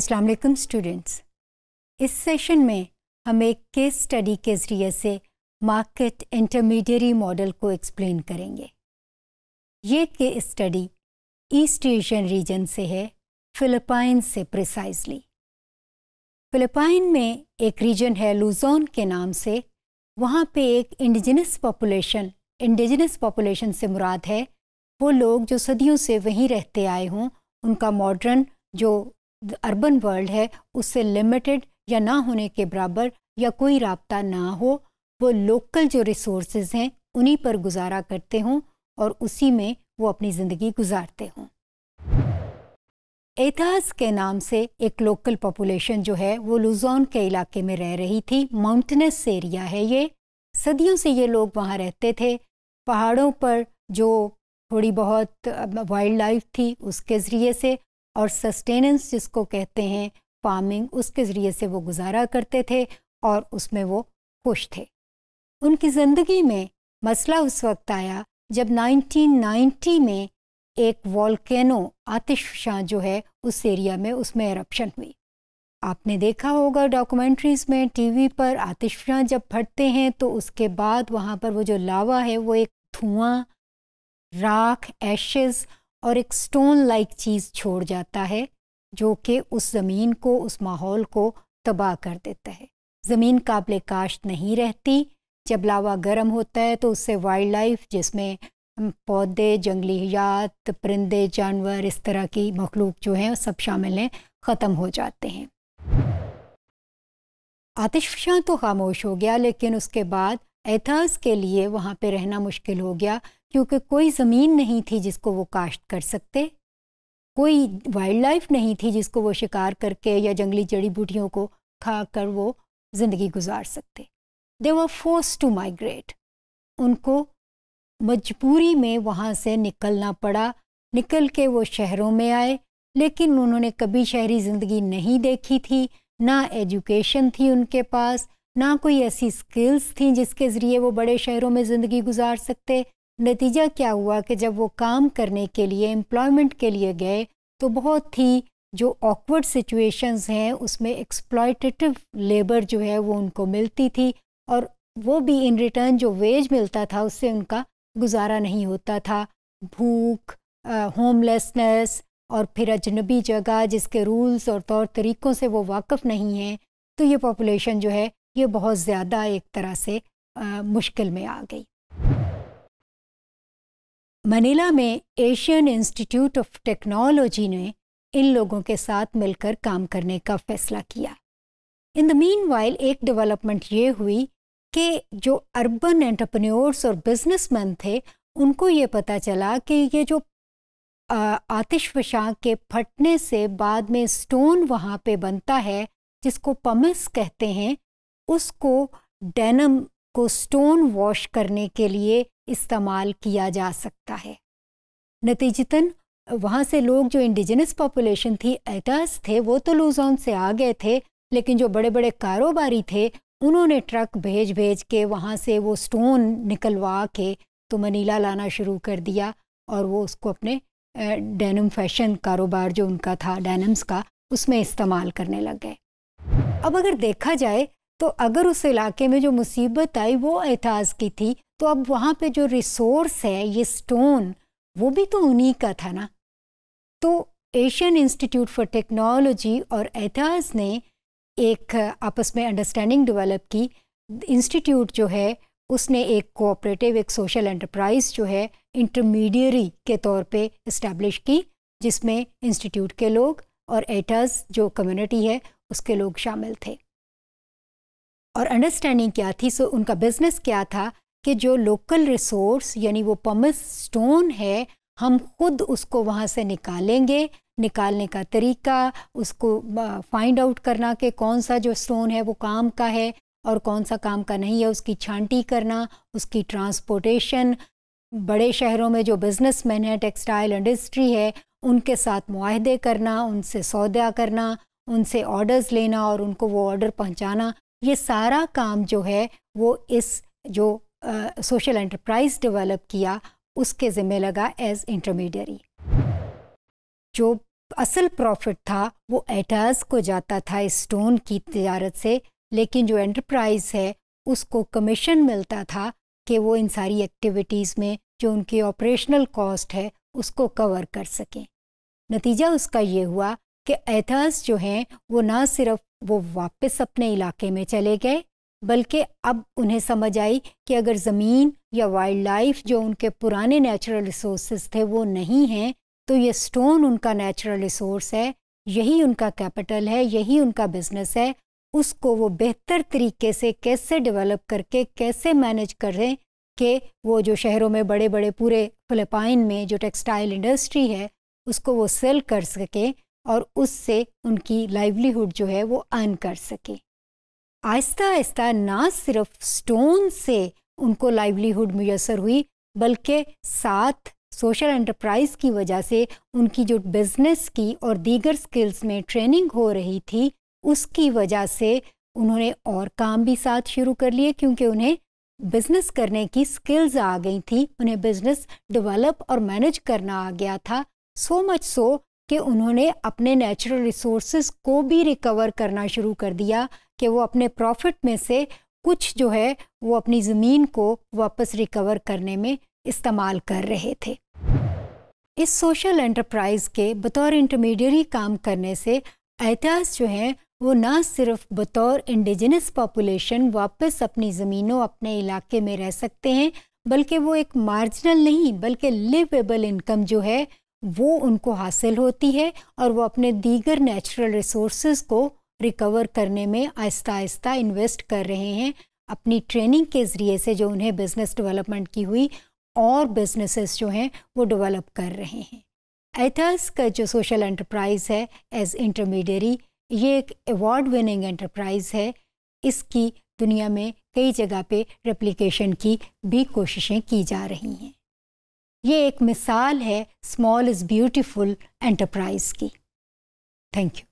अस्सलाम वालेकुम स्टूडेंट्स इस सेशन में हम एक केस स्टडी के ज़रिए से मार्केट इंटरमीडियरी मॉडल को एक्सप्लेन करेंगे ये case study east Asian region से है फिलिपाइन से प्रिसाइजली फिलिपाइन में एक रीजन है लूजोन के नाम से वहाँ पे एक इंडिजिनस पॉपुलेशन इंडिजिनस पॉपुलेशन से मुराद है वो लोग जो सदियों से वहीं रहते आए हों उनका मॉडर्न जो अर्बन वर्ल्ड है उससे लिमिटेड या ना होने के बराबर या कोई रबता ना हो वो लोकल जो रिसोर्स हैं उन्हीं पर गुजारा करते हों और उसी में वो अपनी ज़िंदगी गुजारते हों एथास के नाम से एक लोकल पॉपुलेशन जो है वो लुजोन के इलाके में रह रही थी माउंटेनस एरिया है ये सदियों से ये लोग वहाँ रहते थे पहाड़ों पर जो थोड़ी बहुत वाइल्ड लाइफ थी उसके ज़रिए से और सस्टेनेंस जिसको कहते हैं फार्मिंग उसके ज़रिए से वो गुजारा करते थे और उसमें वो खुश थे उनकी ज़िंदगी में मसला उस वक्त आया जब 1990 में एक वॉलकैनो आतिशां जो है उस एरिया में उसमें एरप्शन हुई आपने देखा होगा डॉक्यूमेंट्रीज़ में टीवी पर आतिशां जब फटते हैं तो उसके बाद वहाँ पर वो जो लावा है वो एक धुआं राख एशेज़ और एक स्टोन लाइक चीज़ छोड़ जाता है जो कि उस ज़मीन को उस माहौल को तबाह कर देता है ज़मीन काबिल काश्त नहीं रहती जब लावा गर्म होता है तो उससे वाइल्ड लाइफ जिसमें पौधे जंगली हयात परिंदे जानवर इस तरह की मखलूक जो है सब शामिल हैं ख़त्म हो जाते हैं आतिशफशां तो खामोश हो गया लेकिन उसके बाद एथर्स के लिए वहाँ पे रहना मुश्किल हो गया क्योंकि कोई ज़मीन नहीं थी जिसको वो काश्त कर सकते कोई वाइल्ड लाइफ नहीं थी जिसको वो शिकार करके या जंगली जड़ी बूटियों को खा कर वो ज़िंदगी गुजार सकते they were force to migrate उनको मजबूरी में वहाँ से निकलना पड़ा निकल के वो शहरों में आए लेकिन उन्होंने कभी शहरी ज़िंदगी नहीं देखी थी ना एजुकेशन थी उनके पास ना कोई ऐसी स्किल्स थी जिसके ज़रिए वो बड़े शहरों में ज़िंदगी गुजार सकते नतीजा क्या हुआ कि जब वो काम करने के लिए एम्प्लॉयमेंट के लिए गए तो बहुत ही जो ऑकवर्ड सिचुएशंस हैं उसमें एक्सप्लॉयटेटिव लेबर जो है वो उनको मिलती थी और वो भी इन रिटर्न जो वेज मिलता था उससे उनका गुजारा नहीं होता था भूख होमलेसनेस और फिर अजनबी जगह जिसके रूल्स और तौर तरीक़ों से वो वाकफ़ नहीं हैं तो ये पॉपुलेशन जो है ये बहुत ज़्यादा एक तरह से आ, मुश्किल में आ गई मनीला में एशियन इंस्टीट्यूट ऑफ टेक्नोलॉजी ने इन लोगों के साथ मिलकर काम करने का फैसला किया इन द मीन वाइल एक डेवलपमेंट ये हुई कि जो अर्बन एंटरप्रेन्योर्स और बिजनेसमैन थे उनको ये पता चला कि ये जो आतिश फशां के फटने से बाद में स्टोन वहाँ पे बनता है जिसको पमिस कहते हैं उसको डेनम को स्टोन वॉश करने के लिए इस्तेमाल किया जा सकता है नतीजतन वहाँ से लोग जो इंडिजिनस पॉपुलेशन थी एटर्स थे वो तो लूजॉन से आ गए थे लेकिन जो बड़े बड़े कारोबारी थे उन्होंने ट्रक भेज भेज के वहाँ से वो स्टोन निकलवा के तो मनीला लाना शुरू कर दिया और वो उसको अपने डेनम फैशन कारोबार जो उनका था डेनम्स का उसमें इस्तेमाल करने लग गए अब अगर देखा जाए तो अगर उस इलाके में जो मुसीबत आई वो एहताज की थी तो अब वहाँ पे जो रिसोर्स है ये स्टोन वो भी तो उन्हीं का था ना तो एशियन इंस्टीट्यूट फॉर टेक्नोलॉजी और एहताज ने एक आपस में अंडरस्टैंडिंग डेवलप की इंस्टीट्यूट जो है उसने एक कोऑपरेटिव एक सोशल एंटरप्राइज जो है इंटरमीडियरी के तौर पे इस्टेब्लिश की जिसमें इंस्टीट्यूट के लोग और एटाज जो कम्युनिटी है उसके लोग शामिल थे और अंडरस्टैंडिंग क्या थी सो उनका बिजनेस क्या था कि जो लोकल रिसोर्स यानी वो पमस स्टोन है हम खुद उसको वहाँ से निकालेंगे निकालने का तरीका उसको फाइंड आउट करना कि कौन सा जो स्टोन है वो काम का है और कौन सा काम का नहीं है उसकी छांटी करना उसकी ट्रांसपोर्टेशन बड़े शहरों में जो बिजनेसमैन है टेक्सटाइल इंडस्ट्री है उनके साथ माहदे करना उनसे सौदा करना उनसे ऑर्डर्स लेना और उनको वो ऑर्डर पहुंचाना ये सारा काम जो है वो इस जो सोशल एंटरप्राइज डेवलप किया उसके ज़िम्मे लगा एज इंटरमीडियरी जो असल प्रॉफिट था वो एटाज को जाता था स्टोन की तजारत से लेकिन जो एंटरप्राइज है उसको कमीशन मिलता था कि वो इन सारी एक्टिविटीज़ में जो उनकी ऑपरेशनल कॉस्ट है उसको कवर कर सकें नतीजा उसका ये हुआ कि एथर्स जो हैं वो ना सिर्फ वो वापस अपने इलाके में चले गए बल्कि अब उन्हें समझ आई कि अगर ज़मीन या वाइल्ड लाइफ जो उनके पुराने नेचुरल रिसोर्स थे वो नहीं हैं तो ये स्टोन उनका नेचुरल रिसोर्स है यही उनका कैपिटल है यही उनका बिजनेस है उसको वो बेहतर तरीके से कैसे डेवलप करके कैसे मैनेज करें कि वो जो शहरों में बड़े बड़े पूरे फिलिपाइन में जो टेक्सटाइल इंडस्ट्री है उसको वो सेल कर सकें और उससे उनकी लाइवलीहुड जो है वो अर्न कर सके आहिस्ता आहिस्ता ना सिर्फ स्टोन से उनको लाइवलीहुड मुयसर हुई बल्कि साथ सोशल एंटरप्राइज की वजह से उनकी जो बिजनेस की और दीगर स्किल्स में ट्रेनिंग हो रही थी उसकी वजह से उन्होंने और काम भी साथ शुरू कर लिए क्योंकि उन्हें बिजनेस करने की स्किल्स आ गई थी उन्हें बिजनेस डेवलप और मैनेज करना आ गया था सो मच सो कि उन्होंने अपने नेचुरल रिसोर्स को भी रिकवर करना शुरू कर दिया कि वो अपने प्रॉफिट में से कुछ जो है वो अपनी ज़मीन को वापस रिकवर करने में इस्तेमाल कर रहे थे इस सोशल एंटरप्राइज के बतौर इंटरमीडियरी काम करने से एहतियास जो हैं वो ना सिर्फ बतौर इंडिजिनस पॉपुलेशन वापस अपनी ज़मीनों अपने इलाके में रह सकते हैं बल्कि वो एक मार्जिनल नहीं बल्कि लिवेबल इनकम जो है वो उनको हासिल होती है और वो अपने दीगर नेचुरल रिसोर्स को रिकवर करने में आहिस्ता आहिस्ता इन्वेस्ट कर रहे हैं अपनी ट्रेनिंग के ज़रिए से जो उन्हें बिज़नेस डेवलपमेंट की हुई और बिजनेसेस जो हैं वो डेवलप कर रहे हैं एथर्स का जो सोशल एंटरप्राइज है एज इंटरमीडियरी ये एक अवार्ड विनिंग एंटरप्राइज है इसकी दुनिया में कई जगह पे रेप्लिकेशन की भी कोशिशें की जा रही हैं ये एक मिसाल है स्मॉल इज़ ब्यूटीफुल एंटरप्राइज की थैंक यू